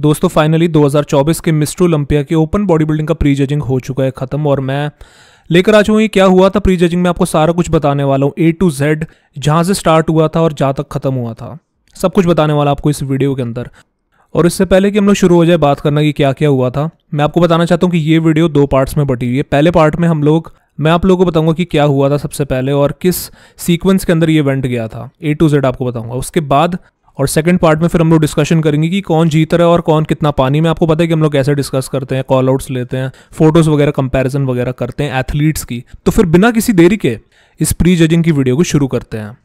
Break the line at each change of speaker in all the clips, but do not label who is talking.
दोस्तों फाइनली 2024 के mister Olympia के ओपन बॉडी बिल्डिंग का प्री जजिंग हो चुका है खत्म और मैं लेकर आ चुका क्या हुआ था प्री जजिंग में आपको सारा कुछ बताने वाला हूँ ए टू जेड जहाँ से स्टार्ट हुआ था और जहाँ तक खत्म हुआ था सब कुछ बताने वाला आपको इस वीडियो के अंदर और इससे पहले कि हम लोग शुरू हो जाए बात करना कि क्या क्या हुआ था मैं आपको बताना चाहता हूँ कि ये वीडियो दो पार्ट्स में बटी हुई है पहले पार्ट में हम लोग मैं आप लोगों को बताऊंगा कि क्या हुआ था सबसे पहले और किस सीक्वेंस के अंदर ये इवेंट गया था ए टू जेड आपको बताऊंगा उसके बाद और सेकंड पार्ट में फिर हम लोग डिस्कशन करेंगे कि कौन जीत रहा है और कौन कितना पानी में आपको पता है कि हम लोग कैसे डिस्कस करते हैं कॉल आउट्स लेते हैं फोटोज वगैरह कंपैरिजन वगैरह करते हैं एथलीट्स की तो फिर बिना किसी देरी के इस प्री जजिंग की वीडियो को शुरू करते हैं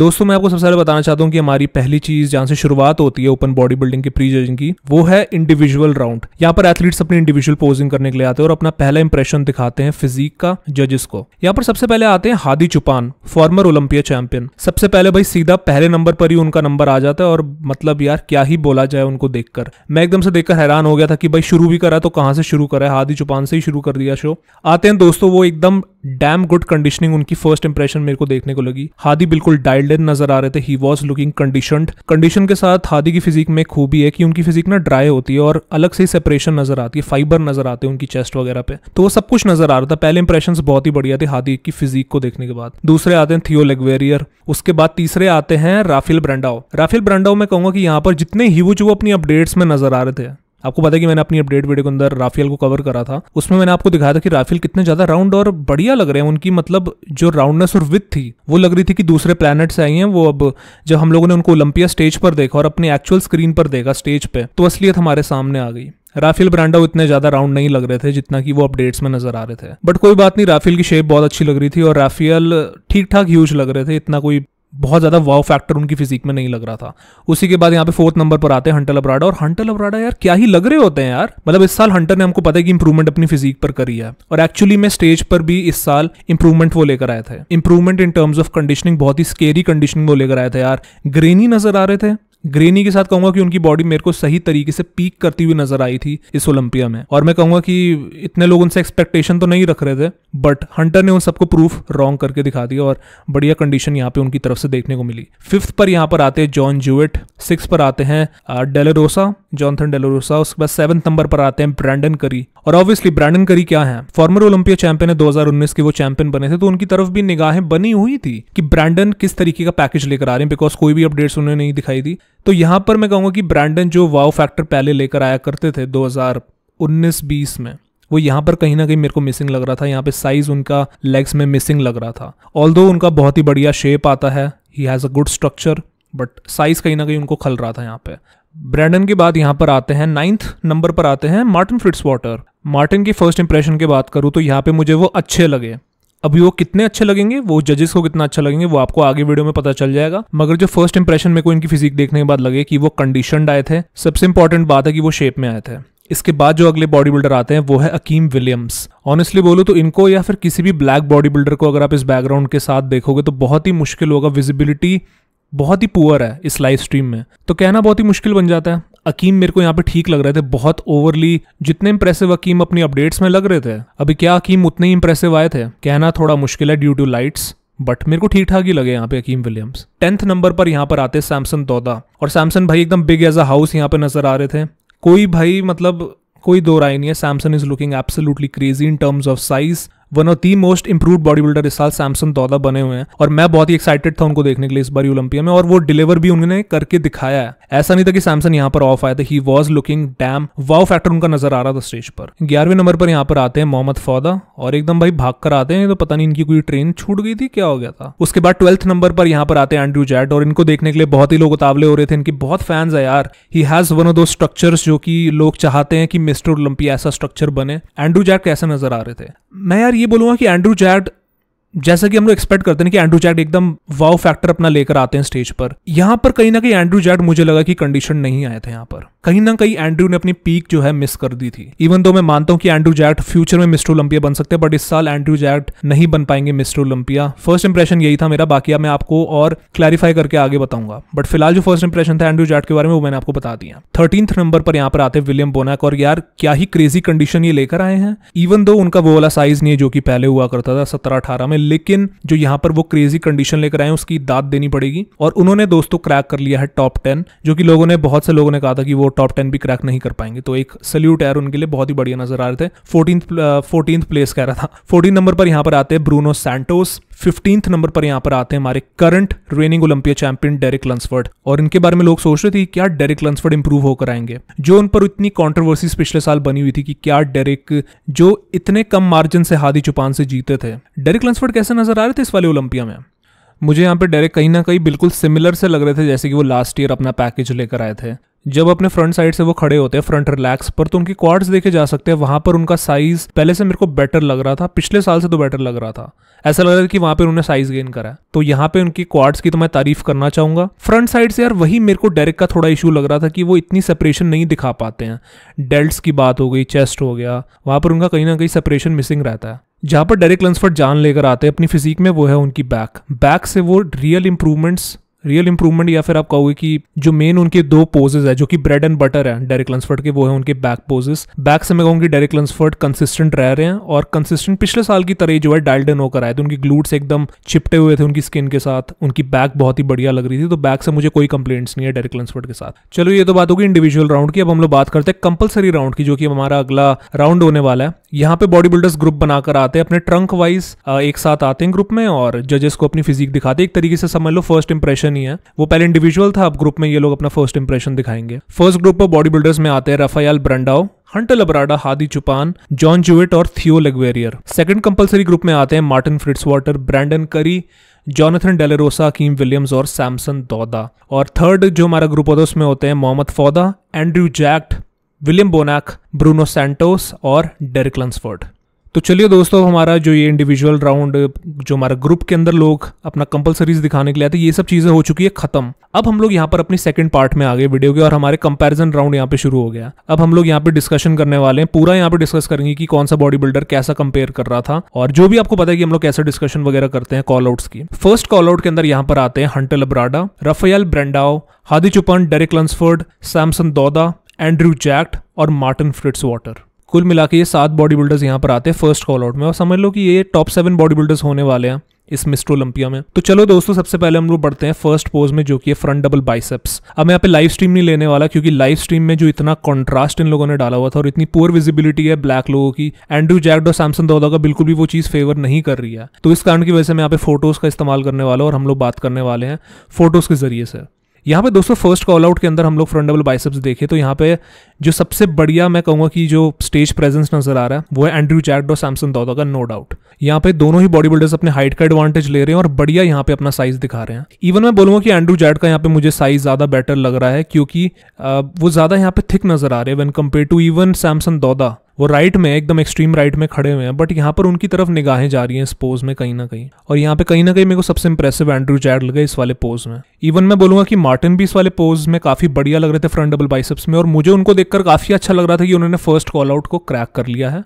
दोस्तों मैं आपको सबसे पहले बताना चाहता हूँ कि हमारी पहली चीज जहाँ से शुरुआत होती है ओपन बॉडी बिल्डिंग की प्री जजिंग की वो है इंडिविजुअल राउंड यहाँ पर एथलीट्स अपनी इंडिविजुअल पोजिंग करने के लिए आते हैं और अपना पहला इंप्रेशन दिखाते हैं फिजिक का जजेस को यहाँ पर सबसे पहले आते हैं Hadi Choopan former Olympia champion सबसे पहले भाई सीधा पहले नंबर पर ही उनका नंबर आ जाता है और मतलब यार क्या ही बोला जाए उनको देखकर मैं एकदम से देखकर हैरान हो गया था कि भाई शुरू भी करा तो कहाँ से शुरू करा है हादी चुपान से ही शुरू कर दिया शो आते हैं दोस्तों वो एकदम डैम गुड कंडीशनिंग उनकी फर्स्ट इंप्रेशन मेरे को देखने को लगी हादी बिल्कुल डाइट एल्डन नजर आ रहे थे he was looking condition condition के साथ हादी की फिजिक में खूबी है कि उनकी फिजिक ना ड्राई होती है और अलग से सेपरेशन नजर आती है फाइबर नजर आते हैं उनकी चेस्ट वगैरह पे तो वो सब कुछ नजर आ रहा था पहले इंप्रेशन बहुत ही बढ़िया थे हादी की फिजिक को देखने के बाद दूसरे आते हैं थियो लेगवेरियर उसके बाद तीसरे आते हैं राफेल ब्रांडाओ राफेल ब्रांडाओ मैं कहूंगा कि यहाँ पर जितने ही वो जो अपनी अपडेट्स में नजर आ रहे थे आपको पता है कि मैंने अपनी अपडेट वीडियो के अंदर राफेल को कवर करा था उसमें मैंने आपको दिखाया था कि राफेल कितने ज्यादा राउंड और बढ़िया लग रहे हैं उनकी मतलब जो राउंडनेस और विथ थी वो लग रही थी कि दूसरे प्लैनेट से आई हैं वो अब जब हम लोगों ने उनको ओलंपिया स्टेज पर देखा और अपने एक्चुअल स्क्रीन पर देखा स्टेज पे तो असलियत हमारे सामने आ गई राफेल ब्रांडो इतने ज्यादा राउंड नहीं लग रहे थे जितना कि वो अपडेट्स में नजर आ रहे थे बट कोई बात नहीं राफेल की शेप बहुत अच्छी लग रही थी और राफेल ठीक ठाक ह्यूज लग रहे थे इतना कोई बहुत ज़्यादा वाव फैक्टर उनकी फिजिक में नहीं लग रहा था उसी के बाद यहाँ पे फोर्थ नंबर पर आते हैं हंटल अब्राडा और हंटल अब्राडा यार क्या ही लग रहे होते हैं यार मतलब इस साल हंटर ने हमको पता है कि इंप्रूवमेंट अपनी फिजिक पर करी है और एक्चुअली में स्टेज पर भी इस साल इंप्रूवमेंट वो लेकर आए थे improvement in terms of conditioning बहुत ही स्केरी कंडीशनिंग वो लेकर आए थे यार ग्रेनी नजर आ रहे थे ग्रेनी के साथ कहूंगा कि उनकी बॉडी मेरे को सही तरीके से पीक करती हुई नजर आई थी इस ओलंपिया में और मैं कहूंगा कि इतने लोग उनसे एक्सपेक्टेशन तो नहीं रख रहे थे बट हंटर ने उन सबको प्रूफ रॉन्ग करके दिखा दिया और बढ़िया कंडीशन यहाँ पे उनकी तरफ से देखने को मिली फिफ्थ पर यहाँ पर आते हैं जॉन जूएट सिक्स पर आते हैं डेलोरोसा जॉनथन डेलोरोसा उसके बाद सेवन्थ नंबर पर आते हैं ब्रैंडन करी और ऑब्वियसली ब्रांडन करी क्या है फॉर्मर ओलंपिया चैंपियन है 2019 के वो चैंपियन बने थे तो उनकी तरफ भी निगाहें बनी हुई थी कि ब्रांडन किस तरीके का पैकेज लेकर आ रहे हैं बिकॉज कोई भी अपडेट्स उन्हें नहीं दिखाई दी तो यहां पर मैं कहूंगा कि ब्रांडन जो वाव फैक्टर पहले लेकर आया करते थे दो उन्नीस में वो यहाँ पर कहीं ना कहीं मेरे को मिसिंग लग रहा था यहाँ पे साइज उनका लेग्स में मिसिंग लग रहा था ऑल उनका बहुत ही बढ़िया शेप आता है he has a good structure but size कहीं ना कहीं उनको खल रहा था यहाँ पे ब्रैंडन के बाद यहाँ पर आते हैं नाइन्थ नंबर पर आते हैं मार्टिन फ्रिट्स वाटर मार्टिन की फर्स्ट इंप्रेशन की बात करूँ तो यहाँ पे मुझे वो अच्छे लगे अभी वो कितने अच्छे लगेंगे वो जजेस को कितना अच्छा लगेंगे वो आपको आगे वीडियो में पता चल जाएगा मगर जो फर्स्ट इंप्रेशन मेरे को इनकी फिजिक देखने के बाद लगे कि वो कंडीशनड आए थे सबसे इंपॉर्टेंट बात है कि वो शेप में आए थे इसके बाद जो अगले बॉडी बिल्डर आते हैं वो है अकीम विलियम्स ऑनेस्टली बोलो तो इनको या फिर किसी भी ब्लैक बॉडी बिल्डर को अगर आप इस बैकग्राउंड के साथ देखोगे तो बहुत ही मुश्किल होगा विजिबिलिटी बहुत ही पुअर है इस लाइव स्ट्रीम में तो कहना बहुत ही मुश्किल बन जाता है अकीम मेरे को यहाँ पे ठीक लग रहे थे बहुत ओवरली जितने इम्प्रेसिव अकीम अपनी अपडेट्स में लग रहे थे अभी क्या अकीम उतने ही इम्प्रेसिव आए थे कहना थोड़ा मुश्किल है ड्यू टू लाइट्स बट मेरे को ठीक ठाक ही लगे यहाँ पे अकीम विलियम्स टेंथ नंबर पर यहाँ पर आते सैमसन दौदा और सैमसन भाई एकदम बिग एज अ हाउस यहाँ पे नजर आ रहे थे कोई भाई मतलब कोई दो राय नहीं है Samson is looking absolutely crazy in terms of size one of the most improve body builder इस साल सैमसन दौदा बने हुए हैं और मैं बहुत ही एक्साइटेड था उनको देखने के लिए इस बार ओलंपिया में और वो डिलीवर भी उन्होंने करके दिखाया है ऐसा नहीं था कि सैमसन यहाँ पर ऑफ आया था he was looking damn wow factor उनका नजर आ रहा था स्टेज पर ग्यारहवें नंबर पर यहाँ पर आते हैं मोहम्मद फौदा और एकदम भाई भाग कर आते हैं तो पता नहीं इनकी कोई ट्रेन छूट गई थी क्या हो गया था उसके बाद ट्वेल्थ नंबर पर यहाँ पर आते हैं एंड्रू जैट और इनको देखने के लिए बहुत ही लोग उतावले हो रहे थे इनकी बहुत फैंस है यार he has one of the structure जो की लोग चाहते हैं कि मिस्टर ओलंपिया ऐसा स्ट्रक्चर बने एंड्रू जैट कैसे नजर आ रहे थे मैं यार ये बोलूंगा कि एंड्रू जैड जैसा कि हम लोग एक्सपेक्ट करते हैं कि एंड्रू जैड एकदम वाव फैक्टर अपना लेकर आते हैं स्टेज पर यहाँ पर कहीं ना कहीं एंड्रू जैड मुझे लगा कि कंडीशन नहीं आया था यहाँ पर कहीं ना कहीं एंड्रू ने अपनी पीक जो है मिस कर दी थी इवन तो मैं मानता हूँ कि एंड्रू जैड फ्यूचर में मिस्टर ओलंपिया बन सकते हैं बट इस साल एंड्रू जैक नहीं बन पाएंगे मिस्टर ओलंपिया फर्स्ट इंप्रेशन यही था मेरा बाकी मैं आपको और क्लैरिफाई करके आगे बताऊंगा बट फिलहाल जो फर्स्ट इंप्रेशन था एंड्रू जैट के बारे में वो मैंने आपको बता दिया थर्टीन नंबर पर यहाँ पर आते विलियम बोनाक और यार क्या ही क्रेजी कंडीशन ये लेकर आए हैं इवन दो उनका वो वाला साइज नहीं है जो कि पहले हुआ करता था सत्रह अठारह में लेकिन जो यहाँ पर वो क्रेजी कंडीशन लेकर आए उसकी दाद देनी पड़ेगी और उन्होंने दोस्तों क्रैक कर लिया है टॉप टेन जो कि लोगों ने बहुत से लोगों ने कहा था कि वो टॉप टेन भी क्रैक नहीं कर पाएंगे तो एक सल्यूट एयर उनके लिए बहुत ही बढ़िया नजर आ रहे थे फोर्टीन फोर्टीन प्लेस कह रहा था फोर्टीन नंबर पर यहाँ पर आते हैं ब्रूनो सैंटोस फिफ्टींथ नंबर पर यहाँ पर आते हैं हमारे current reigning Olympia champion Derek Lunsford और इनके बारे में लोग सोच रहे थे क्या डेरिक लंसफर्ड इंप्रूव होकर आएंगे जो उन पर इतनी कॉन्ट्रोवर्सीज पिछले साल बनी हुई थी कि क्या डेरिक जो इतने कम मार्जिन से हादी चुपान से जीते थे डेरिक लंसफर्ड कैसे नजर आ रहे थे इस वाले ओलंपिया में मुझे यहाँ पे डायरेक्ट कहीं ना कहीं बिल्कुल सिमिलर से लग रहे थे जैसे कि वो लास्ट ईयर अपना पैकेज लेकर आए थे जब अपने फ्रंट साइड से वो खड़े होते हैं फ्रंट रिलैक्स पर तो उनकी क्वाड्स देखे जा सकते हैं वहां पर उनका साइज पहले से मेरे को बेटर लग रहा था पिछले साल से तो बेटर लग रहा था ऐसा लग रहा था कि वहां पर उन्होंने साइज गेन करा है तो यहाँ पे उनकी क्वाड्स की तो मैं तारीफ करना चाहूंगा फ्रंट साइड से यार वही मेरे को डेरेक का थोड़ा इशू लग रहा था कि वो इतनी सेपरेशन नहीं दिखा पाते हैं डेल्ट की बात हो गई चेस्ट हो गया वहां पर उनका कहीं ना कहीं सेपरेशन मिसिंग रहता है जहाँ पर डेरिक लंसफर्ड जान लेकर आते हैं अपनी फिजिक में वो है उनकी बैक बैक से वो रियल इंप्रूवमेंट्स रियल इंप्रूवमेंट या फिर आप कहोगे कि जो मेन उनके दो पोजेज है जो कि ब्रेड एंड बटर है डेरिक लंसफर्ड के वो है उनके बैक पोजेस बैक से मैं कहूँगी डेरिक लंसफर्ड कंसिस्टेंट रह रहे हैं और कंसिस्टेंट पिछले साल की तरह जो है डायल्ड होकर आए थे उनकी ग्लूट्स एकदम चिपटे हुए थे उनकी स्किन के साथ उनकी बैक बहुत ही बढ़िया लग रही थी तो बैक से मुझे कोई कंप्लेंट्स नहीं है डेरिक लंसफर्ड के साथ चलो ये तो बात होगी इंडिविजुअल राउंड की अब हम लोग बात करते हैं कंपलसरी राउंड की जो कि हमारा अगला राउंड होने वाला है यहाँ पे बॉडी बिल्डर्स ग्रुप बनाकर आते हैं अपने ट्रंक वाइज एक साथ आते हैं ग्रुप में और जजेस को अपनी फिजिक दिखाते हैं एक तरीके से समझ लो फर्स्ट इंप्रेशन ही है वो पहले इंडिविजुअल था अब ग्रुप में ये लोग अपना फर्स्ट इंप्रेशन दिखाएंगे फर्स्ट ग्रुप पर बॉडी बिल्डर्स में आते हैं Rafael Brandao Hunter Labrada Hadi Choopan John Jewett और थियो लेगवेरियर सेकंड कंपलसरी ग्रुप में आते हैं Martin Fitzwater Brandon Curry Jonathan Delarosa Akim Williams और सैमसन दौदा और थर्ड जो हमारा ग्रुप होता है उसमें होते हैं Mohamed Fouda Andrew Jacked William Bonac Bruno Santos और डेरिक लंसफोर्ड तो चलिए दोस्तों हमारा जो ये इंडिविजुअल राउंड जो हमारा ग्रुप के अंदर लोग अपना कंपलसरीज दिखाने के लिए आते ये सब चीजें हो चुकी है खत्म अब हम लोग यहाँ पर अपनी सेकंड पार्ट में आ गए वीडियो के और हमारे कंपैरिजन राउंड यहाँ पे शुरू हो गया अब हम लोग यहाँ पे डिस्कशन करने वाले हैं पूरा यहाँ पे डिस्कस करेंगे कि कौन सा बॉडी बिल्डर कैसा कंपेयर कर रहा था और जो भी आपको पता है कि हम लोग कैसा डिस्कशन वगैरह करते हैं कॉल आउट्स की फर्स्ट कॉल आउट के अंदर यहाँ पर आते हैं Hunter Labrada Rafael Brandao Hadi Choopan Derek Lunsford Samson Dauda Andrew Jacked और मार्टिन फ्रिट्स वाटर कुल मिला के ये सात बॉडी बिल्डर्स यहाँ पर आते हैं फर्स्ट कॉल आउट में और समझ लो कि ये टॉप सेवन बॉडी बिल्डर्स होने वाले हैं इस मिस्टर ओलंपिया में तो चलो दोस्तों सबसे पहले हम लोग बढ़ते हैं फर्स्ट पोज में जो कि है फ्रंट डबल बाइसेप्स अब मैं यहाँ पे लाइव स्ट्रीम नहीं लेने वाला क्योंकि लाइव स्ट्रीम में जो इतना कॉन्ट्रास्ट इन लोगों ने डाला हुआ था और इतनी पुअर विजिबिलिटी है ब्लैक लोगों की एंड्रू जैक्ट और सैमसन दौदा का बिल्कुल भी वो चीज फेवर नहीं कर रही है तो इस कारण की वजह से मैं यहाँ पे फोटोज का इस्तेमाल करने वाला और हम लोग बात करने वाले हैं फोटोज के जरिए से यहाँ पे दोस्तों फर्स्ट कॉल आउट के अंदर हम लोग फ्रंट डबल बाइसेप्स देखे तो यहाँ पे जो सबसे बढ़िया मैं कहूँगा कि जो स्टेज प्रेजेंस नजर आ रहा है वो है एंड्रू जैक्ड और सैमसन दौदा का नो डाउट यहाँ पे दोनों ही बॉडी बिल्डर्स अपने हाइट का एडवांटेज ले रहे हैं और बढ़िया यहाँ पे अपना साइज दिखा रहे हैं इवन मैं बोलूंगा कि एंड्रू जैड का यहाँ पे मुझे साइज ज्यादा बेटर लग रहा है क्योंकि वो ज्यादा यहाँ पे थिक नजर आ रहे हैं when compare to even Samson Dauda वो राइट में एकदम एक्सट्रीम राइट में खड़े हुए हैं बट यहाँ पर उनकी तरफ निगाहें जा रही हैं इस पोज में कहीं ना कहीं और यहाँ पे कहीं ना कहीं मेरे को सबसे इंप्रेसिव एंड्रू जैड लगे इस वाले पोज में इवन मैं बोलूंगा कि मार्टिन भी इस वाले पोज में काफी बढ़िया लग रहे थे फ्रंट डबल बाइसेप्स में और मुझे उनको देखकर काफी अच्छा लग रहा था कि उन्होंने फर्स्ट कॉल आउट को क्रैक कर लिया है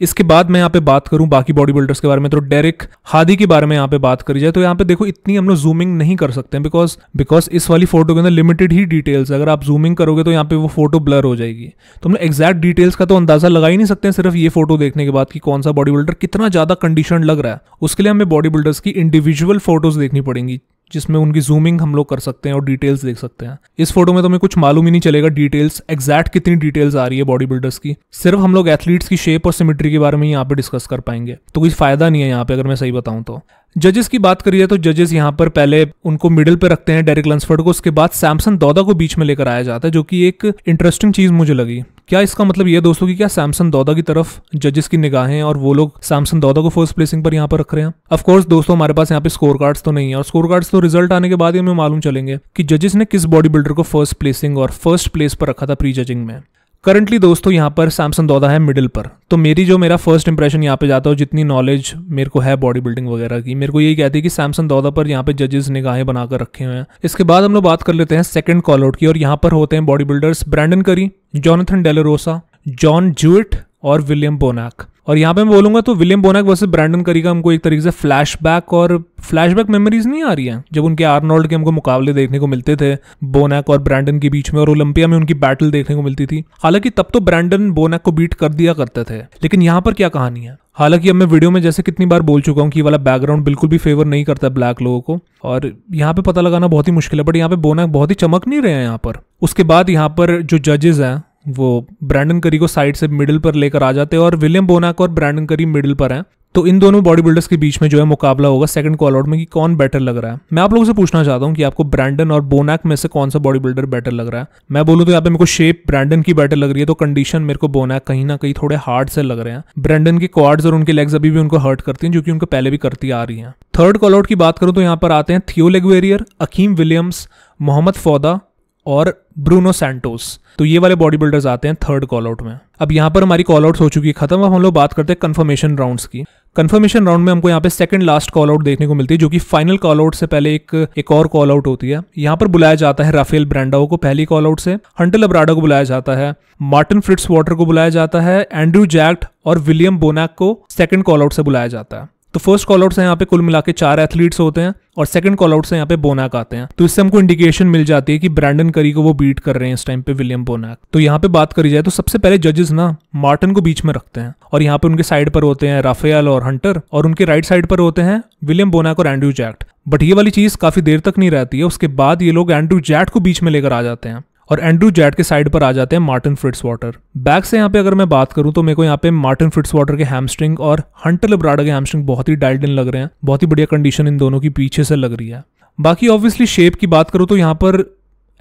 इसके बाद मैं यहाँ पे बात करूँ बाकी बॉडी बिल्डर्स के बारे में तो डेरिक हादी के बारे में यहाँ पे बात करी जाए तो यहाँ पे देखो इतनी हम लोग जूमिंग नहीं कर सकते हैं बिकॉज बिकॉज इस वाली फोटो के अंदर लिमिटेड ही डिटेल्स अगर आप जूमिंग करोगे तो यहाँ पे वो फोटो ब्लर हो जाएगी तो हम लोग एग्जैक्ट डिटेल्स का तो अंदाजा लगा ही नहीं सकते सिर्फ ये फोटो देखने के बाद कि कौन सा बॉडी बिल्डर कितना ज्यादा कंडीशन लग रहा है उसके लिए हमें बॉडी बिल्डर्स की इंडिविजुअल फोटोज देखनी पड़ेंगी जिसमें उनकी जूमिंग हम लोग कर सकते हैं और डिटेल्स देख सकते हैं इस फोटो में तो हमें कुछ मालूम ही नहीं चलेगा डिटेल्स एग्जैक्ट कितनी डिटेल्स आ रही है बॉडी बिल्डर्स की सिर्फ हम लोग एथलीट्स की शेप और सिमिट्री के बारे में यहाँ पे डिस्कस कर पाएंगे तो कुछ फायदा नहीं है यहाँ पे अगर मैं सही बताऊँ तो जजेस की बात करिए तो जजेस यहाँ पर पहले उनको मिडिल पे रखते हैं डेरिक लंसफर्ड को उसके बाद सैमसन दौदा को बीच में लेकर आया जाता है जो कि एक इंटरेस्टिंग चीज मुझे लगी क्या इसका मतलब यह दोस्तों कि क्या सैमसन दौदा की तरफ जजेस की निगाहें और वो लोग सैमसन दौदा को फर्स्ट प्लेसिंग पर यहाँ पर रख रहे हैं अफकोर्स दोस्तों हमारे पास यहाँ पे स्कोर कार्ड्स तो नहीं है और स्कोर कार्ड्स तो रिजल्ट आने के बाद ही हमें मालूम चलेंगे कि जजेस ने किस बॉडी बिल्डर को फर्स्ट प्लेसिंग और फर्स्ट प्लेस पर रखा था प्री जजिंग में करंटली दोस्तों यहाँ पर सैमसन दौदा है मिडिल पर तो मेरी जो मेरा फर्स्ट इंप्रेशन यहाँ पे जाता है जितनी नॉलेज मेरे को है बॉडी बिल्डिंग वगैरह की मेरे को यही कहती है कि सैमसन दौदा पर यहाँ पे जजेस निगाहें बनाकर रखे हुए हैं इसके बाद हम लोग बात कर लेते हैं सेकंड कॉल आउट की और यहाँ पर होते हैं body builders Brandon Curry Jonathan Delarosa John Jewett और विलियम बोनाक और यहाँ पे मैं बोलूंगा तो विलियम बोनाक वैसे ब्रांडन करी का हमको एक तरीके से फ्लैशबैक और फ्लैशबैक मेमोरीज नहीं आ रही है जब उनके आर्नोल्ड के हमको मुकाबले देखने को मिलते थे बोनाक और ब्रांडन के बीच में और ओलंपिया में उनकी बैटल देखने को मिलती थी हालांकि तब तो ब्रांडन बोनाक को बीट कर दिया करते थे लेकिन यहाँ पर क्या कहानी है हालांकि अब मैं वीडियो में जैसे कितनी बार बोल चुका हूँ कि वाला बैकग्राउंड बिल्कुल भी फेवर नहीं करता ब्लैक लोगों को और यहाँ पे पता लगाना बहुत ही मुश्किल है बट यहाँ पे बोनाक बहुत ही चमक नहीं रहे हैं यहाँ पर उसके बाद यहाँ पर जो जजेस हैं वो ब्रैंडन करी को साइड से मिडिल पर लेकर आ जाते हैं और विलियम बोनाक और ब्रैंडन करी मिडिल पर हैं तो इन दोनों बॉडी बिल्डर्स के बीच में जो है मुकाबला होगा सेकंड कॉल आउट में कि कौन बेटर लग रहा है मैं आप लोगों से पूछना चाहता हूँ कि आपको ब्रैंडन और बोनाक में से कौन सा बॉडी बिल्डर बेटर लग रहा है मैं बोलूँ तो यहाँ पे मेरे को शेप ब्रैंडन की बेटर लग रही है तो कंडीशन मेरे को बोनाक कहीं ना कहीं थोड़े हार्ड से लग रहे हैं ब्रैंडन के क्वार्ड्स और उनके लेग्स अभी भी उनको हर्ट करती हैं जो कि उनको पहले भी करती आ रही है थर्ड कॉल आउट की बात करूँ तो यहाँ पर आते हैं थियो लेगवेरियर अकीम विलियम्स मोहम्मद फौदा और ब्रूनो सैंटोस तो ये वाले बॉडी बिल्डर्स आते हैं थर्ड कॉल आउट में अब यहाँ पर हमारी कॉल आउट हो चुकी है खत्म अब हम लोग बात करते हैं कन्फर्मेशन राउंड्स की कन्फर्मेशन राउंड में हमको यहाँ पे सेकंड लास्ट कॉल आउट देखने को मिलती है जो कि फाइनल कॉल आउट से पहले एक एक और कॉल आउट होती है यहाँ पर बुलाया जाता है राफेल ब्रांडाओ को पहली कॉल आउट से हंटल अब्राडो को बुलाया जाता है मार्टिन फ्रिट्स वाटर को बुलाया जाता है एंड्रू जैक्ट और विलियम बोनाक को सेकंड कॉल आउट से बुलाया जाता है तो फर्स्ट कॉल आउट से यहाँ पे कुल मिला के चार एथलीट्स होते हैं और सेकंड कॉल आउट से यहाँ पे बोनाक आते हैं तो इससे हमको इंडिकेशन मिल जाती है कि ब्रैंडन करी को वो बीट कर रहे हैं इस टाइम पे विलियम बोनाक तो यहाँ पे बात करी जाए तो सबसे पहले जजेस ना मार्टिन को बीच में रखते हैं और यहाँ पे उनके साइड पर होते हैं राफेल और हंटर और उनके राइट साइड पर होते हैं विलियम बोनाक और एंड्रू जैक्ट बट ये वाली चीज काफी देर तक नहीं रहती है उसके बाद ये लोग एंड्रू जैट को बीच में लेकर आ जाते हैं और एंड्रू जैट के साइड पर आ जाते हैं मार्टिन फ्रिट्स वाटर बैक से यहाँ पे अगर मैं बात करूँ तो मेरे को यहाँ पे मार्टिन फ्रिट्स वाटर के हैमस्ट्रिंग और हंटर लिब्राडा के हैमस्ट्रिंग बहुत ही डाइल्ड इन लग रहे हैं बहुत ही बढ़िया कंडीशन इन दोनों की पीछे से लग रही है बाकी ऑब्वियसली शेप की बात करूँ तो यहाँ पर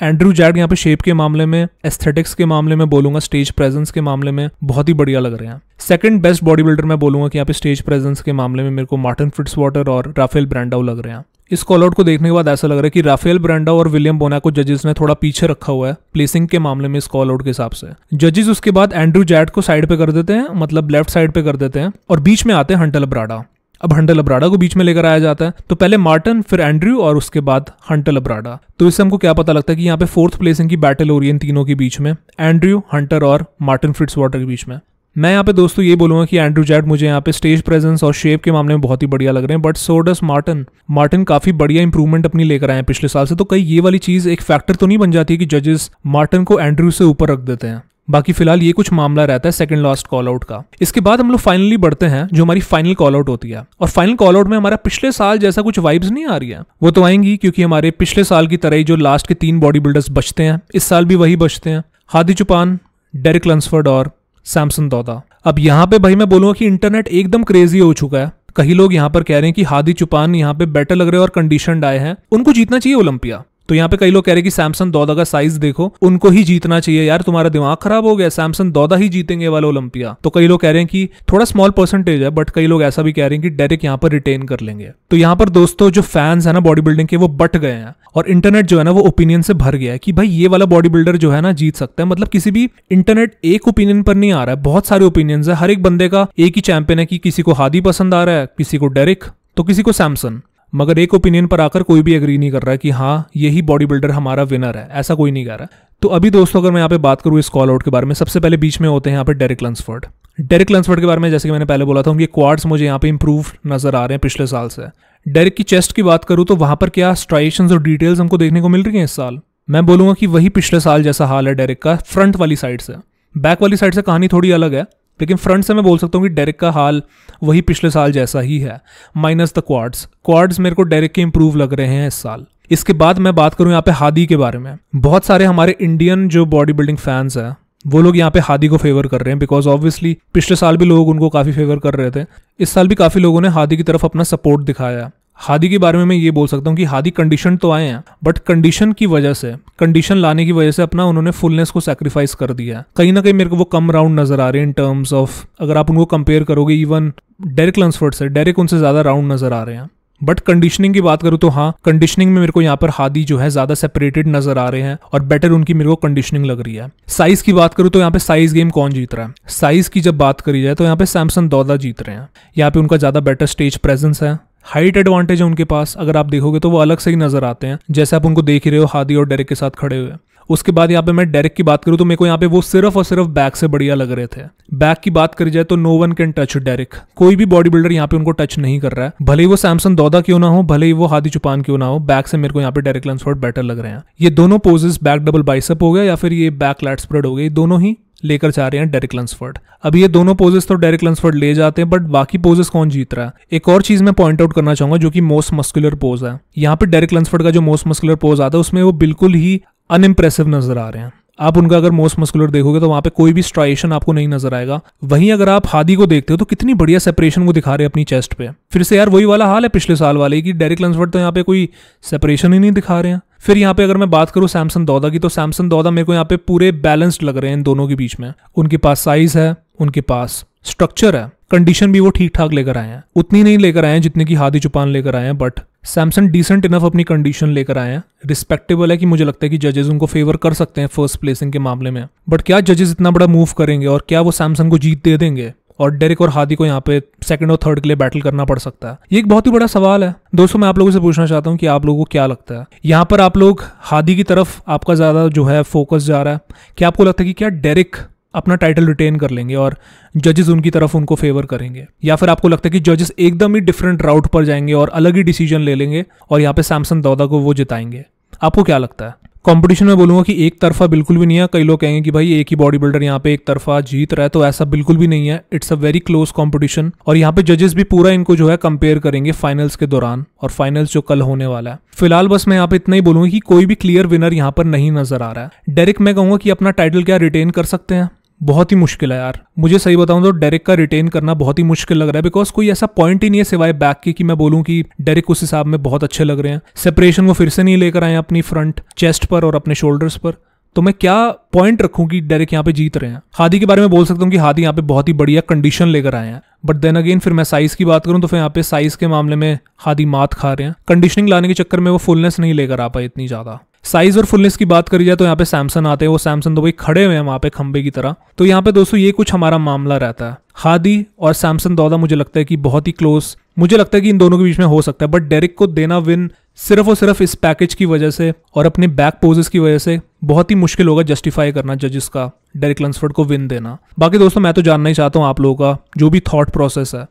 एंड्रू जैड यहाँ पे शेप के मामले में एस्थेटिक्स के मामले में बोलूंगा स्टेज प्रेजेंस के मामले में बहुत ही बढ़िया लग रहे हैं सेकंड बेस्ट बॉडी बिल्डर मैं बोलूंगा कि यहाँ पे स्टेज प्रेजेंस के मामले में मेरे को मार्टिन फिट्स वाटर और राफेल ब्रांडाउ लग रहे हैं इस कॉलआउट को देखने के बाद ऐसा लग रहा है कि राफेल ब्रांडा और विलियम बोना को जजेस ने थोड़ा पीछे रखा हुआ है प्लेसिंग के मामले में इस कॉलआउट के हिसाब से जजेस उसके बाद एंड्रू जैट को साइड पे कर देते हैं मतलब लेफ्ट साइड पे कर देते हैं और बीच में आते हैं हंटल अब्राडा अब हंटल अब्राडा को बीच में लेकर आया जाता है तो पहले मार्टन फिर एंड्रयू और उसके बाद हंटल अब्राडा तो इससे हमको क्या पता लगता है कि यहाँ पे फोर्थ प्लेसिंग की बैटल हो रही है इन तीनों के बीच में एंड्रयू हंटर और मार्टिन फ्रिट्स वाटर के बीच में मैं यहाँ पे दोस्तों ये बोलूंगा कि एंड्रू जैड मुझे यहाँ पे स्टेज प्रेजेंस और शेप के मामले में बहुत ही बढ़िया लग रहे हैं but so does Martin Martin काफी बढ़िया इंप्रूवमेंट अपनी लेकर आए हैं पिछले साल से तो कई ये वाली चीज एक फैक्टर तो नहीं बन जाती कि जजेस मार्टिन को एंड्रू से ऊपर रख देते हैं बाकी फिलहाल ये कुछ मामला रहता है सेकंड लास्ट कॉल आउट का इसके बाद हम लोग फाइनली बढ़ते हैं जो हमारी फाइनल कॉल आउट होती है और फाइनल कॉल आउट में हमारा पिछले साल जैसा कुछ वाइब्स नहीं आ रही है वो तो आएंगी क्योंकि हमारे पिछले साल की तरह ही जो लास्ट के तीन बॉडी बिल्डर्स बचते हैं इस साल भी वही बचते हैं हादी चुपान डेरिक लंसफर्ड और सैमसंग दौदा अब यहाँ पे भाई मैं बोलूंगा कि इंटरनेट एकदम क्रेजी हो चुका है कई लोग यहाँ पर कह रहे हैं कि हादी चुपान यहाँ पे बेटर लग रहे हैं और कंडीशन आए हैं उनको जीतना चाहिए ओलंपिया तो यहाँ पे कई लोग कह रहे कि सैमसन दौदा का साइज देखो उनको ही जीतना चाहिए यार तुम्हारा दिमाग खराब हो गया सैमसन दौदा ही जीतेंगे वाला ओलंपिया तो कई लोग कह रहे हैं कि थोड़ा स्मॉल परसेंटेज है बट कई लोग ऐसा भी कह रहे हैं कि डेरिक यहाँ पर रिटेन कर लेंगे तो यहाँ पर दोस्तों जो फैंस है ना बॉडी बिल्डिंग के वो बट गए हैं और इंटरनेट जो है ना वो ओपिनियन से भर गया है कि भाई ये वाला बॉडी बिल्डर जो है ना जीत सकता है मतलब किसी भी इंटरनेट एक ओपिनियन पर नहीं आ रहा है बहुत सारे ओपिनियंस है हर एक बंदे का एक ही चैंपियन है कि किसी को हादी पसंद आ रहा है किसी को डेरिक तो किसी को सैमसन मगर एक ओपिनियन पर आकर कोई भी एग्री नहीं कर रहा है कि हाँ यही बॉडी बिल्डर हमारा विनर है ऐसा कोई नहीं कह रहा तो अभी दोस्तों अगर मैं यहाँ पे बात करूँ इस कॉल आउट के बारे में सबसे पहले बीच में होते हैं यहाँ पे डेरिक लंसफर्ड डेरिक लंसफर्ड के बारे में जैसे कि मैंने पहले बोला था उनके क्वार्ड्स मुझे यहाँ पे इंप्रूव नजर आ रहे हैं पिछले साल से डेरिक की चेस्ट की बात करूँ तो वहाँ पर क्या स्ट्राइशन और डिटेल्स हमको देखने को मिल रही है इस साल मैं बोलूँगा कि वही पिछले साल जैसा हाल है डेरिक का फ्रंट वाली साइड से बैक वाली साइड से कहानी थोड़ी अलग है लेकिन फ्रंट से मैं बोल सकता हूँ कि डेरिक का हाल वही पिछले साल जैसा ही है माइनस द क्वाड्स क्वाड्स मेरे को डेरिक के इम्प्रूव लग रहे हैं इस साल इसके बाद मैं बात करूँ यहाँ पे हादी के बारे में बहुत सारे हमारे इंडियन जो बॉडी बिल्डिंग फैंस हैं वो लोग यहाँ पे हादी को फेवर कर रहे हैं बिकॉज ऑब्वियसली पिछले साल भी लोग उनको काफ़ी फेवर कर रहे थे इस साल भी काफ़ी लोगों ने हादी की तरफ अपना सपोर्ट दिखाया हादी के बारे में मैं ये बोल सकता हूँ कि हादी कंडीशन तो आए हैं बट कंडीशन की वजह से कंडीशन लाने की वजह से अपना उन्होंने फुलनेस को सेक्रीफाइस कर दिया है कहीं ना कहीं मेरे को वो कम राउंड नजर आ रहे हैं इन टर्म्स ऑफ अगर आप उनको कंपेयर करोगे इवन डेरिक लंसफर्ड से डेरिक उनसे ज्यादा राउंड नजर आ रहे हैं बट कंडीशनिंग की बात करूँ तो हाँ कंडीशनिंग में मेरे को यहाँ पर हादी जो है ज्यादा सेपरेटेड नजर आ रहे हैं और बेटर उनकी मेरे को कंडीशनिंग लग रही है साइज की बात करूँ तो यहाँ पे साइज गेम कौन जीत रहा है साइज की जब बात करी जाए तो यहाँ पे सैमसंग दौदा जीत रहे हैं यहाँ पे उनका ज्यादा बेटर स्टेज प्रेजेंस है हाइट एडवांटेज है उनके पास अगर आप देखोगे तो वो अलग से ही नजर आते हैं जैसे आप उनको देख ही रहे हो हादी और डेरेक के साथ खड़े हुए उसके बाद यहाँ पे मैं डेरेक की बात करूँ तो मेरे को यहाँ पे वो सिर्फ और सिर्फ बैक से बढ़िया लग रहे थे बैक की बात करी जाए तो no one can touch Derek कोई भी बॉडी बिल्डर यहाँ पे उनको टच नहीं कर रहा है भले ही वो सैमसन दौदा क्यों ना हो भले ही वो हादी चुपान क्यों ना हो बैक से मेरे को यहाँ पे डेरेक लंसफोर्ट बेटर लग रहे हैं ये दोनों पोजेस बैक डबल बाइसअप हो गया या फिर ये बैक लैट स्प्रेड हो गई दोनों ही लेकर जा रहे हैं डेरिक लंसफर्ड अब ये दोनों पोजेस तो डेरिक लंसफर्ड ले जाते हैं बट बाकी पोजेस कौन जीत रहा है एक और चीज मैं पॉइंट आउट करना चाहूंगा जो कि मोस्ट मस्कुलर पोज है यहाँ पे डेरिक लंसफर्ड का जो मोस्ट मस्कुलर पोज आता है उसमें वो बिल्कुल ही अनइम्प्रेसिव नजर आ रहे हैं आप उनका अगर मोस्ट मस्कुलर देखोगे तो वहाँ पे कोई भी स्ट्राइशन आपको नहीं नजर आएगा वहीं अगर आप हादी को देखते हो तो कितनी बढ़िया सेपरेशन वो दिखा रहे हैं अपनी चेस्ट पे फिर से यार वही वाला हाल है पिछले साल वाले की डेरिक लंसवर्ड तो यहाँ पे कोई सेपरेशन ही नहीं दिखा रहे हैं फिर यहाँ पे अगर मैं बात करूँ सैमसन दौदा की तो सैमसन दौदा मेरे को यहाँ पे पूरे बैलेंस्ड लग रहे हैं इन दोनों के बीच में उनके पास साइज है उनके पास स्ट्रक्चर है कंडीशन भी वो ठीक ठाक लेकर आए हैं उतनी नहीं लेकर आए हैं जितने की हादी चुपान लेकर आए हैं बट सैमसंग डिसेंट इनफ अपनी कंडीशन लेकर आए हैं रिस्पेक्टेबल है कि मुझे लगता है कि जजेस उनको फेवर कर सकते हैं फर्स्ट प्लेसिंग के मामले में बट क्या जजेस इतना बड़ा मूव करेंगे और क्या वो सैमसंग को जीत दे देंगे और डेरिक और हादी को यहाँ पे सेकंड और थर्ड के लिए बैटल करना पड़ सकता है ये एक बहुत ही बड़ा सवाल है दोस्तों मैं आप लोगों से पूछना चाहता हूँ कि आप लोगों को क्या लगता है यहाँ पर आप लोग हादी की तरफ आपका ज़्यादा जो है फोकस जा रहा है क्या आपको लगता है कि क्या डेरिक अपना टाइटल रिटेन कर लेंगे और जजेस उनकी तरफ उनको फेवर करेंगे या फिर आपको लगता है कि जजेस एकदम ही डिफरेंट राउट पर जाएंगे और अलग ही डिसीजन ले लेंगे और यहाँ पे सैमसन दौदा को वो जिताएंगे आपको क्या लगता है कंपटीशन में बोलूंगा कि एक तरफा बिल्कुल भी नहीं है कई लोग कहेंगे कि भाई एक ही बॉडी बिल्डर यहाँ पे एक तरफा जीत रहा है तो ऐसा बिल्कुल भी नहीं है it's a very close competition और यहाँ पे जजेस भी पूरा इनको जो है कंपेयर करेंगे फाइनल्स के दौरान और फाइनल्स जो कल होने वाला है फिलहाल बस मैं यहाँ पे इतना ही बोलूंगा कि कोई भी क्लियर विनर यहाँ पर नहीं नजर आ रहा है डायरेक्ट मैं कहूंगा कि अपना टाइटल क्या रिटेन कर सकते हैं बहुत ही मुश्किल है यार मुझे सही बताऊं तो डेरिक का रिटेन करना बहुत ही मुश्किल लग रहा है बिकॉज कोई ऐसा पॉइंट ही नहीं है सिवाय बैक की कि मैं बोलूं कि डेरिक उस हिसाब में बहुत अच्छे लग रहे हैं सेपरेशन वो फिर से नहीं लेकर आए अपनी फ्रंट चेस्ट पर और अपने शोल्डर्स पर तो मैं क्या पॉइंट रखूं कि डायरेक्ट यहाँ पे जीत रहे हैं हादी के बारे में बोल सकता हूँ कि हादी यहाँ पे बहुत ही बढ़िया कंडीशन लेकर आए हैं बट देन अगेन फिर मैं साइज की बात करूँ तो फिर यहाँ पे साइज के मामले में हादी मात खा रहे हैं कंडीशनिंग लाने के चक्कर में वो फुलनेस नहीं लेकर आ पाए इतनी ज्यादा साइज और फुलनेस की बात करी जाए तो यहाँ पे सैमसन आते हैं वो सैमसन तो भाई खड़े हुए हैं वहाँ पे खंबे की तरह तो यहाँ पे दोस्तों ये कुछ हमारा मामला रहता है हादी और सैमसन दौदा मुझे लगता है कि बहुत ही क्लोज मुझे लगता है कि इन दोनों के बीच में हो सकता है बट डेरिक को देना विन सिर्फ और सिर्फ इस पैकेज की वजह से और अपने बैक पोजेस की वजह से बहुत ही मुश्किल होगा जस्टिफाई करना जजेस का डेरिक लंसफर्ड को विन देना बाकी दोस्तों मैं तो जानना ही चाहता हूँ आप लोगों का जो भी थॉट प्रोसेस है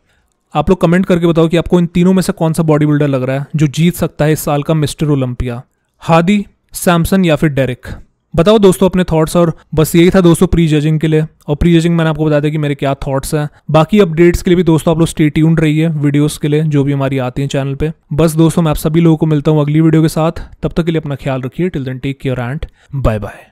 आप लोग कमेंट करके बताओ कि आपको इन तीनों में से कौन सा बॉडी बिल्डर लग रहा है जो जीत सकता है इस साल का मिस्टर ओलंपिया हादी सैमसन या फिर डेरिक बताओ दोस्तों अपने थॉट्स और बस यही था दोस्तों प्री जजिंग के लिए और प्री जजिंग मैंने आपको बता दिया कि मेरे क्या थॉट्स हैं बाकी अपडेट्स के लिए भी दोस्तों आप लोग स्टे ट्यून्ड रहिए वीडियोस के लिए जो भी हमारी आती हैं चैनल पे बस दोस्तों मैं आप सभी लोगों को मिलता हूँ अगली वीडियो के साथ तब तक के लिए अपना ख्याल रखिए till then take care and bye bye